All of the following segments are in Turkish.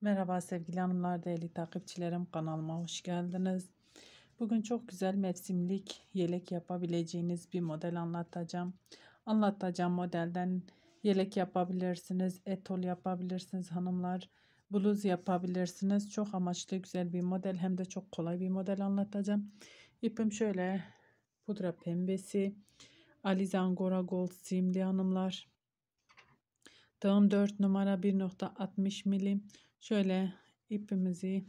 Merhaba sevgili hanımlar, değerli takipçilerim kanalıma hoş geldiniz. Bugün çok güzel mevsimlik yelek yapabileceğiniz bir model anlatacağım. Anlatacağım modelden yelek yapabilirsiniz, etol yapabilirsiniz hanımlar, bluz yapabilirsiniz. Çok amaçlı güzel bir model hem de çok kolay bir model anlatacağım. İpim şöyle pudra pembesi, Alize Angora Gold simli hanımlar. Tığım 4 numara 1.60 milim. Şöyle ipimizi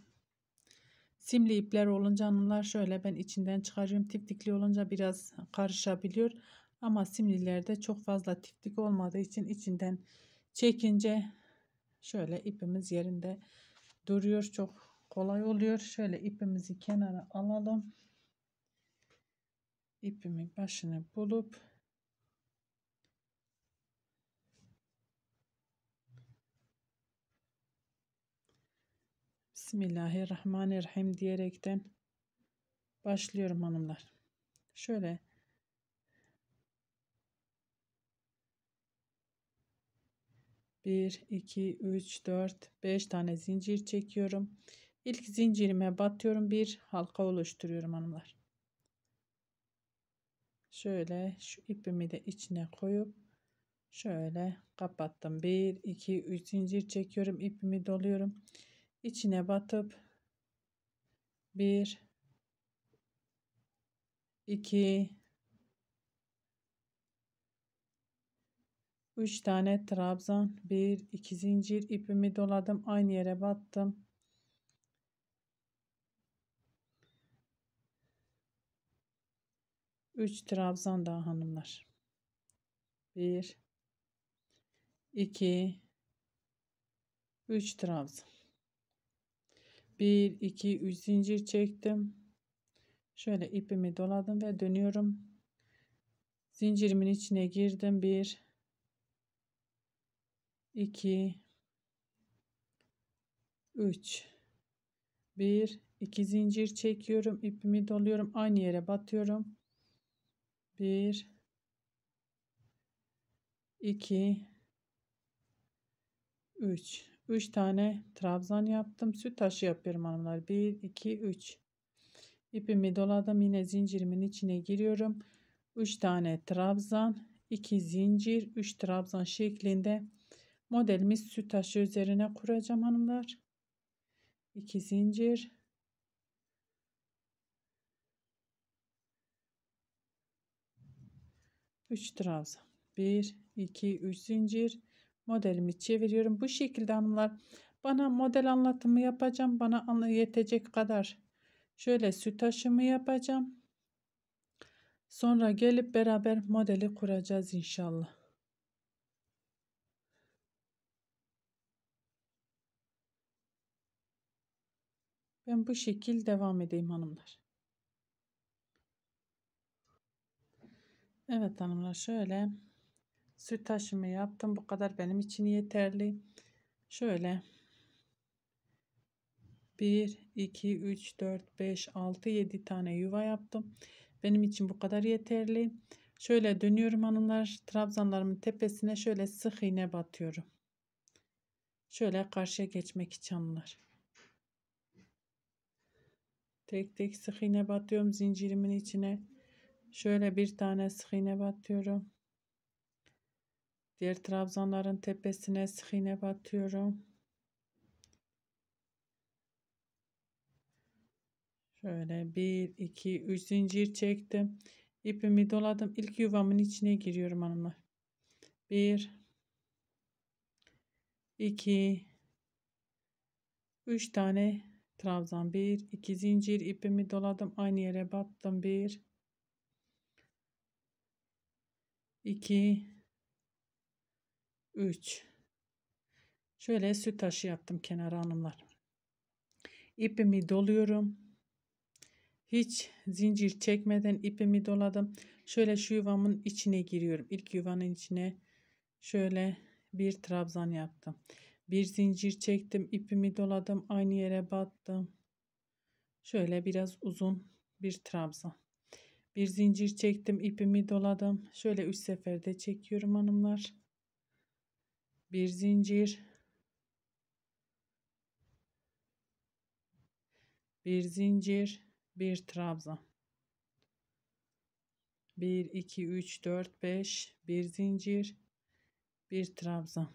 simli ipler olunca hanımlar şöyle ben içinden çıkarıyorum. Tiftikli olunca biraz karışabiliyor. Ama simlilerde çok fazla tiftik olmadığı için içinden çekince şöyle ipimiz yerinde duruyor. Çok kolay oluyor. Şöyle ipimizi kenara alalım. ipimin başını bulup Bismillahirrahmanirrahim diyerekten başlıyorum hanımlar. Şöyle bir, iki, üç, dört, beş tane zincir çekiyorum. İlk zincirime batıyorum. Bir halka oluşturuyorum hanımlar. Şöyle şu ipimi de içine koyup şöyle kapattım. Bir, iki, üç zincir çekiyorum. ipimi doluyorum içine batıp 1 2 3 tane trabzan 1 2 zincir ipimi doladım aynı yere battım Üç trabzan daha hanımlar. Bir, iki, üç trabzan. 1 2 3 zincir çektim. Şöyle ipimi doladım ve dönüyorum. Zincirimin içine girdim. 1 2 3 1 2 zincir çekiyorum. ipimi doluyorum. Aynı yere batıyorum. 1 2 3 3 tane trabzan yaptım. Süt taşı yapıyorum hanımlar. 1, 2, 3. İpimi doladım. Yine zincirimin içine giriyorum. 3 tane trabzan, 2 zincir, 3 trabzan şeklinde modelimiz süt taşı üzerine kuracağım hanımlar. 2 zincir, Üç trabzan. Bir, iki, üç zincir modelimi çeviriyorum. Bu şekilde hanımlar bana model anlatımı yapacağım. Bana yetecek kadar şöyle süt aşımı yapacağım. Sonra gelip beraber modeli kuracağız inşallah. Ben bu şekil devam edeyim hanımlar. Evet hanımlar şöyle Süt taşımı yaptım. Bu kadar benim için yeterli. Şöyle 1, 2, 3, 4, 5, 6, 7 tane yuva yaptım. Benim için bu kadar yeterli. Şöyle dönüyorum hanımlar. Trabzanlarımın tepesine şöyle sık iğne batıyorum. Şöyle karşıya geçmek için hanımlar. Tek tek sık iğne batıyorum zincirimin içine. Şöyle bir tane sık iğne batıyorum. Diğer trabzanların tepesine sık batıyorum. Şöyle bir iki üç zincir çektim. İpimi doladım. İlk yuvamın içine giriyorum hanımlar. Bir iki üç tane trabzan. Bir iki zincir ipimi doladım. Aynı yere battım. 1, 2, 3 şöyle süt taşı yaptım kenara hanımlar ipimi doluyorum hiç zincir çekmeden ipimi doladım şöyle şu yuvamın içine giriyorum ilk yuvanın içine şöyle bir trabzan yaptım bir zincir çektim ipimi doladım aynı yere battım şöyle biraz uzun bir trabzan bir zincir çektim ipimi doladım şöyle üç seferde çekiyorum hanımlar bir zincir bir zincir bir trabzan 1 2 3 4 5 bir zincir bir trabzan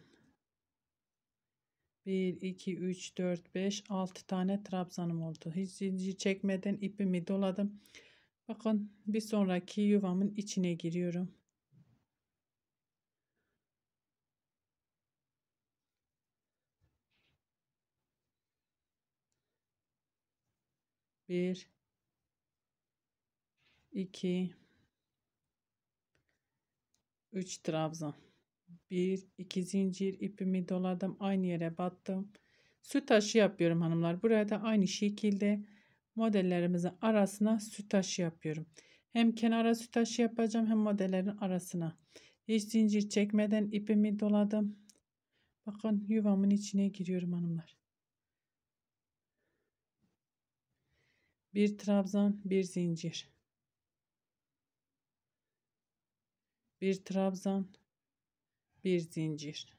1 2 3 4 5 6 tane trabzanım oldu hiç zincir çekmeden ipimi doladım bakın bir sonraki yuvamın içine giriyorum 1 2 3 trabzan 1 2 zincir ipimi doladım aynı yere battım süt taşı yapıyorum hanımlar buraya da aynı şekilde modellerimizin arasına süt taşı yapıyorum hem kenara süt taşı yapacağım hem modellerin arasına hiç zincir çekmeden ipimi doladım bakın yuvamın içine giriyorum hanımlar Bir trabzan, bir zincir. Bir trabzan, bir zincir.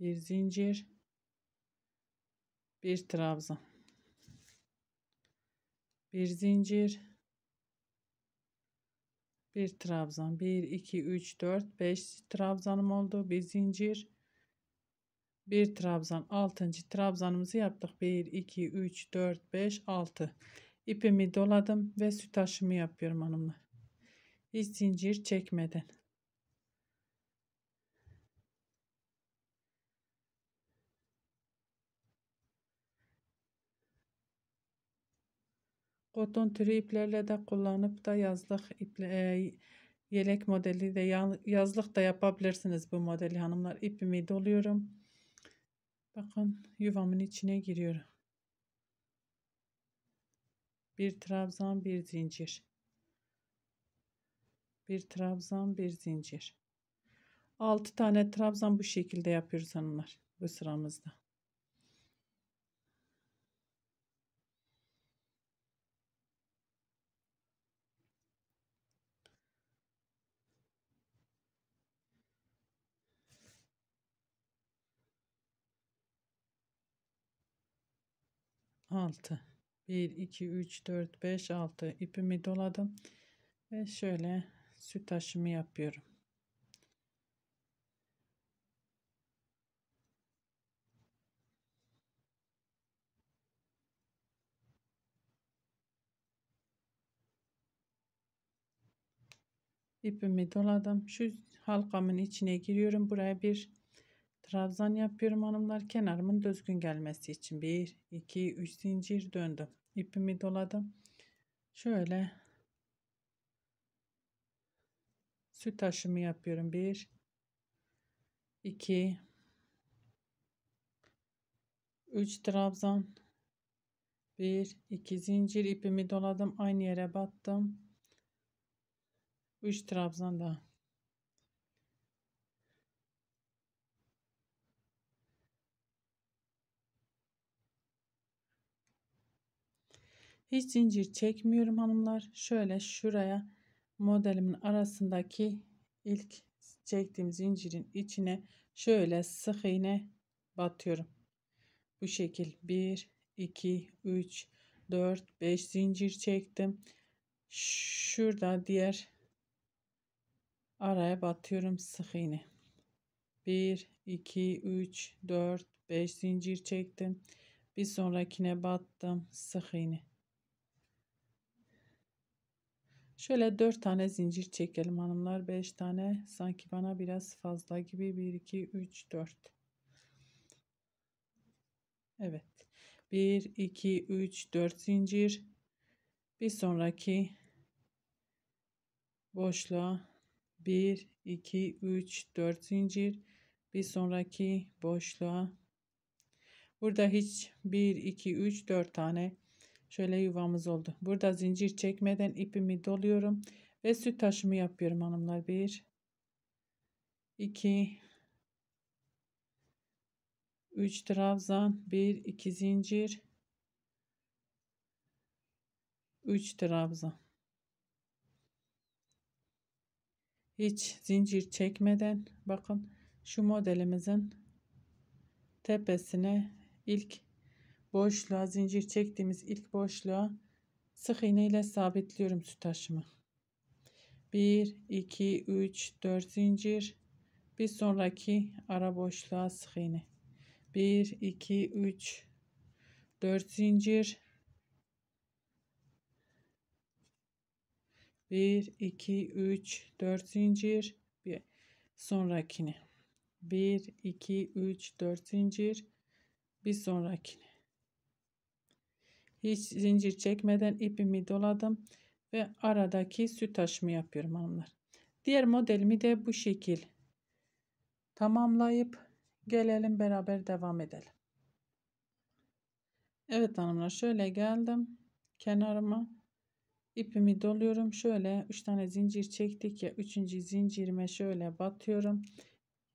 Bir zincir, bir trabzan. Bir zincir, bir trabzan. 1 2 3 4 5 trabzanım oldu. Bir zincir, 1 trabzan 6. trabzanımızı yaptık. 1 2 3 4 5 6. İpimi doladım ve süt aşımı yapıyorum hanımlar. Hiç zincir çekmeden. Koton türü iplerle de kullanıp da yazlık iple, e, yelek modeli de yazlık da yapabilirsiniz bu modeli hanımlar. İpimi doluyorum Bakın yuvamın içine giriyorum. Bir trabzan bir zincir. Bir trabzan bir zincir. 6 tane trabzan bu şekilde yapıyoruz hanımlar bu sıramızda. 6 1 2 3 4 5 6 ipimi doladım ve şöyle süt aşımı yapıyorum ipimi doladım şu halkamın içine giriyorum buraya bir Trabzan yapıyorum hanımlar. Kenarımın düzgün gelmesi için 1, 2, 3 zincir döndüm. İpimi doladım. Şöyle süt aşımı yapıyorum. 1, 2, 3 trabzan 1 2 zincir ipimi doladım aynı yere battım 3 trabzan daha Hiç zincir çekmiyorum hanımlar. Şöyle şuraya modelimin arasındaki ilk çektiğim zincirin içine şöyle sık iğne batıyorum. Bu şekil 1, 2, 3, 4, 5 zincir çektim. Şurada diğer araya batıyorum sık iğne. 1, 2, 3, 4, 5 zincir çektim. Bir sonrakine battım sık iğne. Şöyle 4 tane zincir çekelim hanımlar. 5 tane sanki bana biraz fazla gibi. 1, 2, 3, 4. Evet. 1, 2, 3, 4 zincir. Bir sonraki boşluğa 1, 2, 3, 4 zincir. Bir sonraki boşluğa. Burada hiç 1, 2, 3, 4 tane Şöyle yuvamız oldu. Burada zincir çekmeden ipimi doluyorum ve süt taşımı yapıyorum hanımlar. 1 2 3 trabzan 1 2 zincir 3 trabzan hiç zincir çekmeden bakın şu modelimizin tepesine ilk boşluğa zincir çektiğimiz ilk boşluğa sık iğne ile sabitliyorum süt taşımı. 1 2 3 4 zincir bir sonraki ara boşluğa sık iğne 1 2 3 4 zincir 1 2 3 4 zincir bir sonrakine 1 2 3 4 zincir bir sonrakine hiç zincir çekmeden ipimi doladım ve aradaki süt taşımı yapıyorum hanımlar. Diğer modelimi de bu şekil tamamlayıp gelelim beraber devam edelim. Evet hanımlar şöyle geldim kenarıma ipimi doluyorum şöyle 3 tane zincir çektik ya 3. zincirime şöyle batıyorum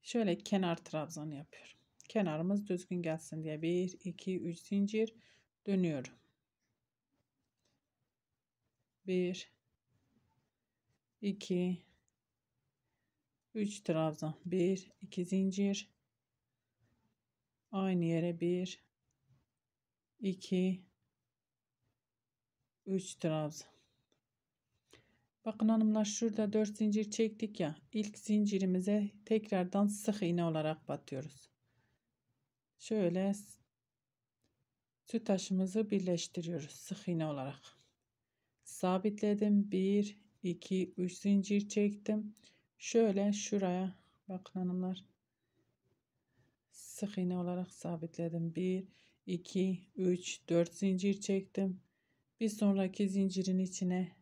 şöyle kenar trabzanı yapıyorum kenarımız düzgün gelsin diye 1 2 3 zincir dönüyorum 1 2 3 trabzan 1 2 zincir aynı yere 1 2 3 trabzan Bakın hanımlar şurada 4 zincir çektik ya ilk zincirimize tekrardan sık iğne olarak batıyoruz. Şöyle süt taşımızı birleştiriyoruz sık iğne olarak sabitledim. 1, 2, 3 zincir çektim. Şöyle şuraya bakın hanımlar. Sık iğne olarak sabitledim. 1, 2, 3, 4 zincir çektim. Bir sonraki zincirin içine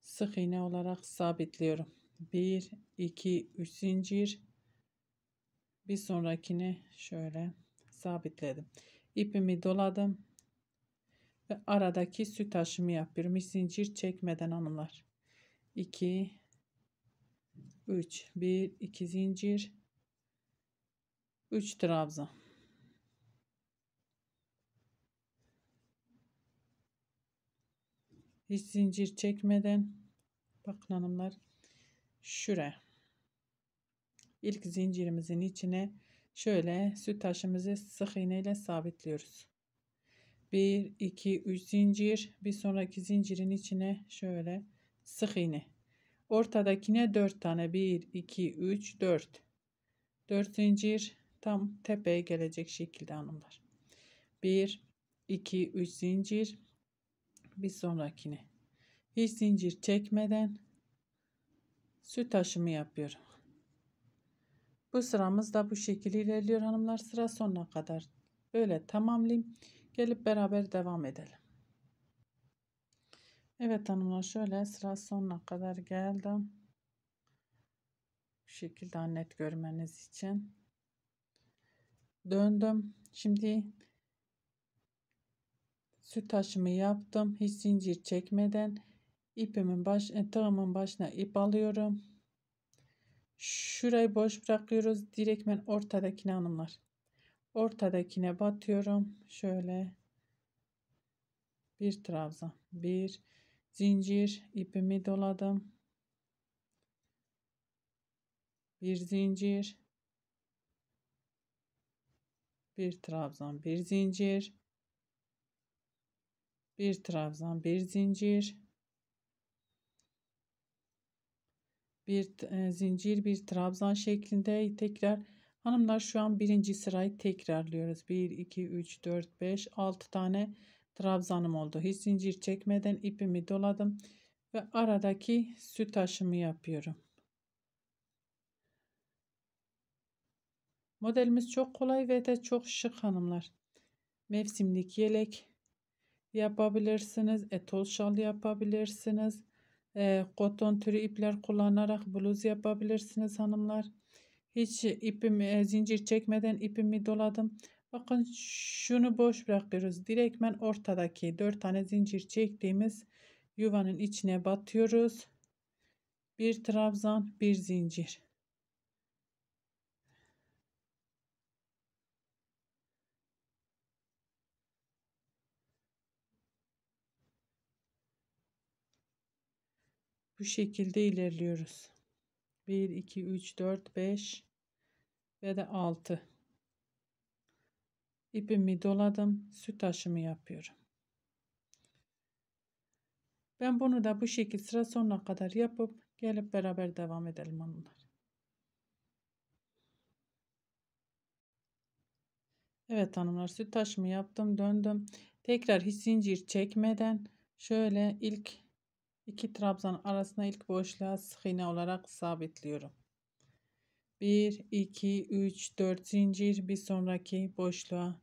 sık iğne olarak sabitliyorum. 1, 2, 3 zincir. Bir sonrakini şöyle sabitledim. İpimi doladım ve aradaki süt aşımı yapıyorum. Hiç zincir çekmeden hanımlar. 2 3 1 2 zincir 3 trabzan. Hiç zincir çekmeden bakın hanımlar şuraya ilk zincirimizin içine şöyle süt taşımızı sık iğne sabitliyoruz. 1 2 3 zincir bir sonraki zincirin içine şöyle sık iğne ortadakine 4 tane 1 2 3 4 4 zincir tam tepeye gelecek şekilde hanımlar 1 2 3 zincir bir sonrakine hiç zincir çekmeden süt aşımı yapıyorum bu sıramız da bu şekilde ilerliyor hanımlar sıra sonuna kadar böyle tamamlayayım Gelip beraber devam edelim. Evet hanımlar şöyle sıra sonuna kadar geldim. Bu şekilde net görmeniz için. Döndüm. Şimdi süt açımı yaptım. Hiç zincir çekmeden ipimin baş, e, tığımın başına ip alıyorum. Şurayı boş bırakıyoruz. Direkmen ortadakini hanımlar. Ortadakine batıyorum. Şöyle bir trabzan, bir zincir ipimi doladım. Bir zincir, bir trabzan, bir zincir, bir trabzan, bir zincir, bir e, zincir, bir trabzan şeklinde tekrar Hanımlar şu an birinci sırayı tekrarlıyoruz. 1, 2, 3, 4, 5, 6 tane trabzanım oldu. Hiç zincir çekmeden ipimi doladım ve aradaki süt aşımı yapıyorum. Modelimiz çok kolay ve de çok şık hanımlar. Mevsimlik yelek yapabilirsiniz. Etol şal yapabilirsiniz. E, koton türü ipler kullanarak bluz yapabilirsiniz hanımlar. Hiç ipimi e, zincir çekmeden ipimi doladım. Bakın şunu boş bırakıyoruz. Direktmen ortadaki 4 tane zincir çektiğimiz yuvanın içine batıyoruz. Bir trabzan, bir zincir. Bu şekilde ilerliyoruz. 1, 2, 3, 4, 5 ve de 6. İpimi doladım. Süt aşımı yapıyorum. Ben bunu da bu şekilde sıra sonuna kadar yapıp gelip beraber devam edelim hanımlar. Evet hanımlar süt taşımı yaptım döndüm. Tekrar hiç zincir çekmeden şöyle ilk İki trabzan arasına ilk boşluğa sık iğne olarak sabitliyorum. 1, 2, 3, 4 zincir bir sonraki boşluğa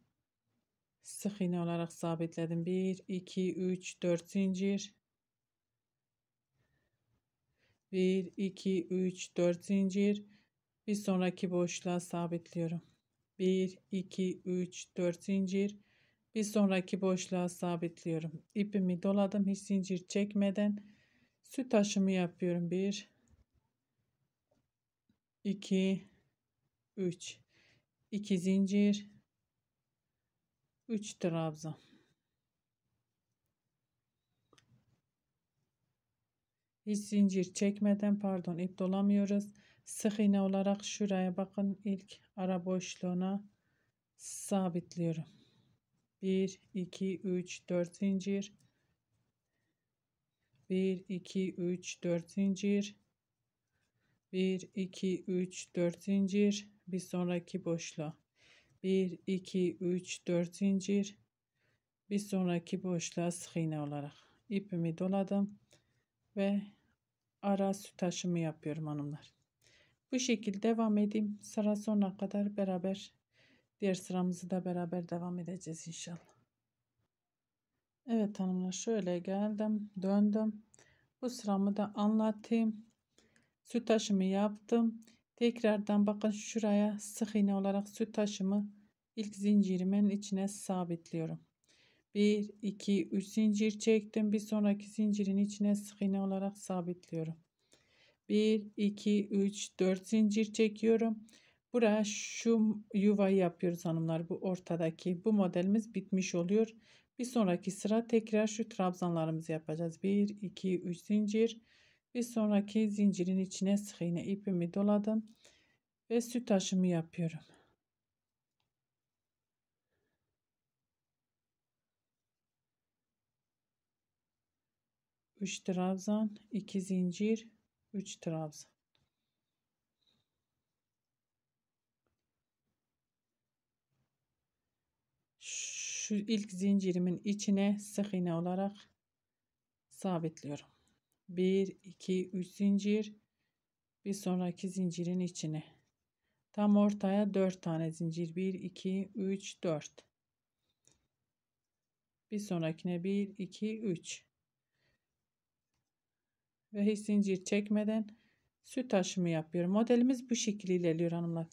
sık iğne olarak sabitledim. 1, 2, 3, 4 zincir. 1, 2, 3, 4 zincir. Bir sonraki boşluğa sabitliyorum. 1, 2, 3, 4 zincir. Bir sonraki boşluğa sabitliyorum. İpimi doladım hiç zincir çekmeden. Süt aşımı yapıyorum. 1 2 3 2 zincir 3 trabzan hiç zincir çekmeden pardon ip dolamıyoruz sık iğne olarak şuraya bakın ilk ara boşluğuna sabitliyorum 1 2 3 4 zincir 1 2 3 4 zincir 1 2 3 4 zincir bir sonraki boşluğa 1 2 3 4 zincir bir sonraki boşluğa sık iğne olarak ipimi doladım ve ara süt aşımı yapıyorum hanımlar. Bu şekilde devam edeyim. Sıra sonuna kadar beraber diğer sıramızı da beraber devam edeceğiz inşallah. Evet hanımlar şöyle geldim döndüm. Bu sıramı da anlatayım. Süt taşımı yaptım. Tekrardan bakın şuraya sık iğne olarak süt taşımı ilk zincirimin içine sabitliyorum. 1, 2, 3 zincir çektim. Bir sonraki zincirin içine sık iğne olarak sabitliyorum. 1, 2, 3, 4 zincir çekiyorum. Buraya şu yuvayı yapıyoruz hanımlar. Bu ortadaki bu modelimiz bitmiş oluyor. Bir sonraki sıra tekrar şu trabzanlarımızı yapacağız. 1, 2, 3 zincir. Bir sonraki zincirin içine sık iğne ipimi doladım. Ve süt aşımı yapıyorum. Üç trabzan, iki zincir, üç trabzan. şu ilk zincirimin içine sık iğne olarak sabitliyorum. 1 2 3 zincir bir sonraki zincirin içine tam ortaya 4 tane zincir 1 2 3 4 bir sonrakine 1 2 3 ve hiç zincir çekmeden süt aşımı yapıyorum modelimiz bu şekilde ilerliyor hanımlar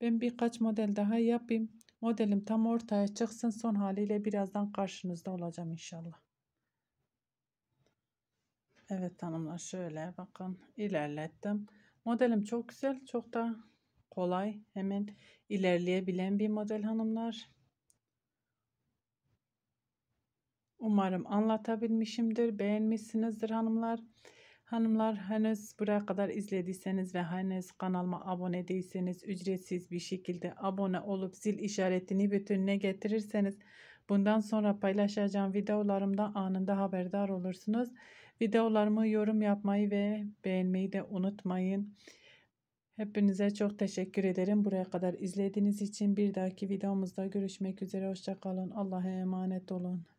ben birkaç model daha yapayım Modelim tam ortaya çıksın. Son haliyle birazdan karşınızda olacağım inşallah. Evet hanımlar şöyle bakın ilerlettim. Modelim çok güzel. Çok da kolay. Hemen ilerleyebilen bir model hanımlar. Umarım anlatabilmişimdir. Beğenmişsinizdir hanımlar. Hanımlar henüz buraya kadar izlediyseniz ve henüz kanalıma abone değilseniz ücretsiz bir şekilde abone olup zil işaretini bütününe getirirseniz bundan sonra paylaşacağım videolarımda anında haberdar olursunuz. Videolarımı yorum yapmayı ve beğenmeyi de unutmayın. Hepinize çok teşekkür ederim. Buraya kadar izlediğiniz için bir dahaki videomuzda görüşmek üzere. Hoşçakalın. Allah'a emanet olun.